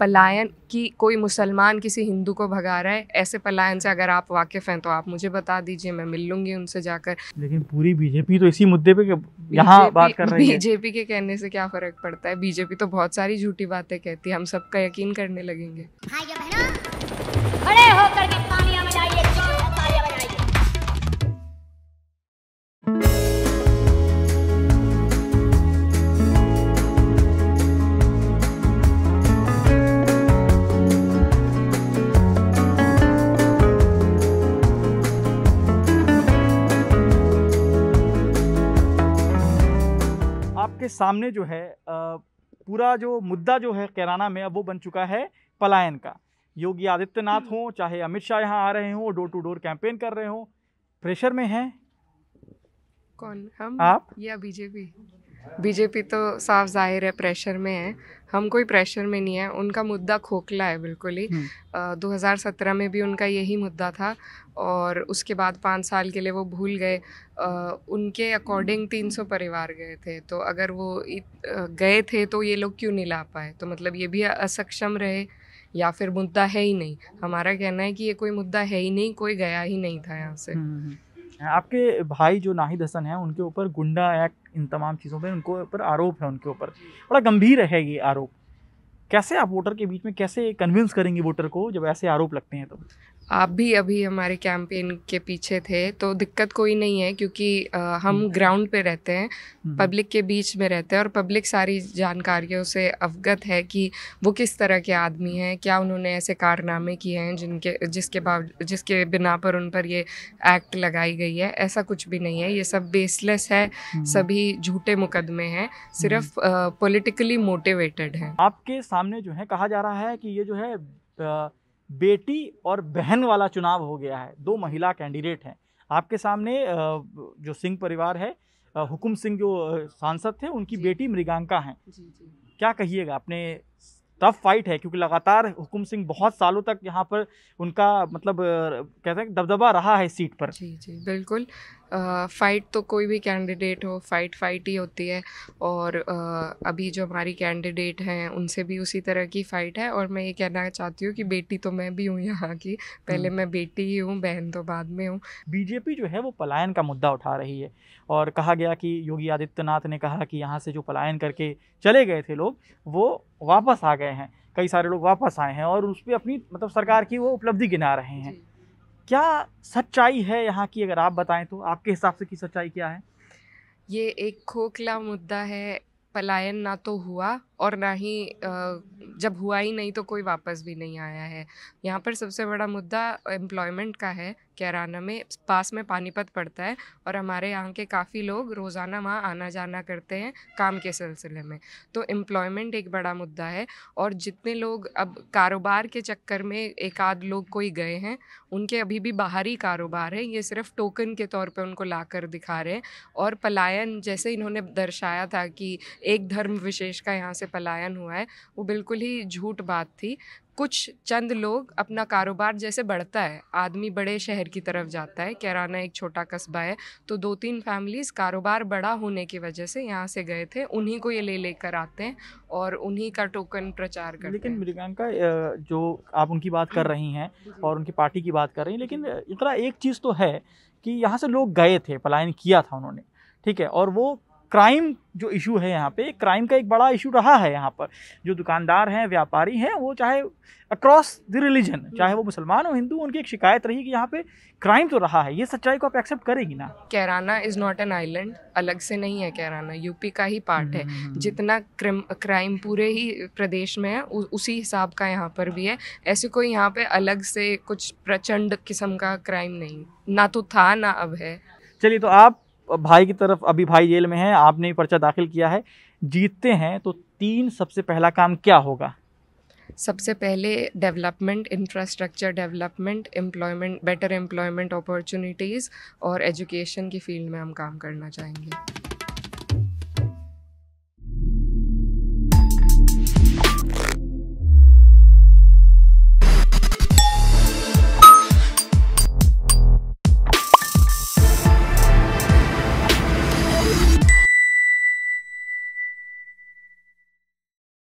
पलायन कि कोई मुसलमान किसी हिंदू को भगा रहा है ऐसे पलायन से अगर आप वाकिफ़ हैं तो आप मुझे बता दीजिए मैं मिल लूँगी उनसे जाकर लेकिन पूरी बीजेपी तो इसी मुद्दे पे यहाँ बात कर रही है बीजेपी के कहने से क्या फ़र्क पड़ता है बीजेपी तो बहुत सारी झूठी बातें कहती है हम सबका यकीन करने लगेंगे भाई हाँ, के सामने जो है पूरा जो मुद्दा जो है कैराना में अब वो बन चुका है पलायन का योगी आदित्यनाथ हम्म। हो चाहे अमित शाह यहाँ आ रहे हों डोर टू डोर कैंपेन कर रहे हों प्रेशर में हैं कौन हम आप या बीजेपी बीजेपी तो साफ जाहिर है प्रेशर में है हम कोई प्रेशर में नहीं है उनका मुद्दा खोखला है बिल्कुल ही हम्म। दो हज़ार सत्रह में भी उनका यही मुद्दा था और उसके बाद पाँच साल के लिए वो भूल गए uh, उनके अकॉर्डिंग तीन सौ परिवार गए थे तो अगर वो इत, गए थे तो ये लोग क्यों नहीं ला पाए तो मतलब ये भी असक्षम रहे या फिर मुद्दा है ही नहीं हमारा कहना है कि ये कोई मुद्दा है ही नहीं कोई गया ही नहीं था यहाँ से हम्म, हम्म। आपके भाई जो नाहिद हसन है उनके ऊपर गुंडा एक्ट इन तमाम चीज़ों पर उनको ऊपर आरोप है उनके ऊपर बड़ा गंभीर है ये आरोप कैसे आप वोटर के बीच में कैसे कन्विंस करेंगे वोटर को जब ऐसे आरोप लगते हैं तो आप भी अभी हमारे कैंपेन के पीछे थे तो दिक्कत कोई नहीं है क्योंकि आ, हम ग्राउंड हम्म। पे रहते हैं पब्लिक हम्म। के बीच में रहते हैं और पब्लिक सारी जानकारियों से अवगत है कि वो किस तरह के आदमी हैं क्या उन्होंने ऐसे कारनामे किए हैं जिनके जिसके बाव जिसके बिना पर उन पर ये एक्ट लगाई गई है ऐसा कुछ भी नहीं है ये सब बेसलेस है हम्म। सभी झूठे मुकदमे हैं सिर्फ पॉलिटिकली मोटिवेटेड हैं आपके सामने जो है कहा जा रहा है कि ये जो है बेटी और बहन वाला चुनाव हो गया है दो महिला कैंडिडेट हैं आपके सामने जो सिंह परिवार है हुकुम सिंह जो सांसद थे उनकी बेटी मृगांका हैं क्या कहिएगा अपने टफ फाइट है क्योंकि लगातार हुकुम सिंह बहुत सालों तक यहाँ पर उनका मतलब कहते हैं दबदबा रहा है सीट पर जी जी बिल्कुल फ़ाइट uh, तो कोई भी कैंडिडेट हो फाइट फाइट ही होती है और uh, अभी जो हमारी कैंडिडेट हैं उनसे भी उसी तरह की फ़ाइट है और मैं ये कहना चाहती हूँ कि बेटी तो मैं भी हूँ यहाँ की पहले हम्म। मैं बेटी ही हूँ बहन तो बाद में हूँ बीजेपी जो है वो पलायन का मुद्दा उठा रही है और कहा गया कि योगी आदित्यनाथ ने कहा कि यहाँ से जो पलायन करके चले गए थे लोग वो वापस आ गए हैं कई सारे लोग वापस आए हैं और उस पर अपनी मतलब सरकार की वो उपलब्धि गिना रहे हैं क्या सच्चाई है यहाँ की अगर आप बताएं तो आपके हिसाब से की सच्चाई क्या है ये एक खोखला मुद्दा है पलायन ना तो हुआ और ना ही जब हुआ ही नहीं तो कोई वापस भी नहीं आया है यहाँ पर सबसे बड़ा मुद्दा एम्प्लॉयमेंट का है कैराना में पास में पानीपत पड़ता है और हमारे यहाँ के काफ़ी लोग रोज़ाना वहाँ आना जाना करते हैं काम के सिलसिले में तो एम्प्लॉयमेंट एक बड़ा मुद्दा है और जितने लोग अब कारोबार के चक्कर में एक आध लोग कोई गए हैं उनके अभी भी बाहरी कारोबार है ये सिर्फ टोकन के तौर पर उनको ला कर दिखा रहे हैं और पलायन जैसे इन्होंने दर्शाया था कि एक धर्म विशेष का यहाँ से पलायन हुआ है वो बिल्कुल ही झूठ बात थी कुछ चंद लोग अपना कारोबार जैसे बढ़ता है आदमी बड़े शहर की तरफ जाता है कैराना एक छोटा कस्बा है तो दो तीन फैमिलीज़ कारोबार बड़ा होने की वजह से यहाँ से गए थे उन्हीं को ये ले लेकर आते हैं और उन्हीं का टोकन प्रचार करते लेकिन मृगांका जो आप उनकी बात कर रही हैं और उनकी पार्टी की बात कर रही हैं लेकिन इतना एक चीज़ तो है कि यहाँ से लोग गए थे पलायन किया था उन्होंने ठीक है और वो क्राइम जो इशू है यहाँ पे क्राइम का एक बड़ा इशू रहा है यहाँ पर जो दुकानदार हैं व्यापारी हैं वो चाहे अक्रॉस द रिलीजन चाहे वो मुसलमान हो हिंदू उनकी एक शिकायत रही कि यहाँ पे क्राइम तो रहा है ये सच्चाई को आप एक्सेप्ट करेगी ना Kairana is not an island अलग से नहीं है कैराना यूपी का ही पार्ट है हम्म, हम्म, जितना क्राइम पूरे ही प्रदेश में है उ, उसी हिसाब का यहाँ पर भी है ऐसे कोई यहाँ पे अलग से कुछ प्रचंड किस्म का क्राइम नहीं ना तो था ना अब है चलिए तो आप भाई की तरफ अभी भाई जेल में है आपने भी पर्चा दाखिल किया है जीतते हैं तो तीन सबसे पहला काम क्या होगा सबसे पहले development infrastructure development employment better employment opportunities और एजुकेशन की फील्ड में हम काम करना चाहेंगे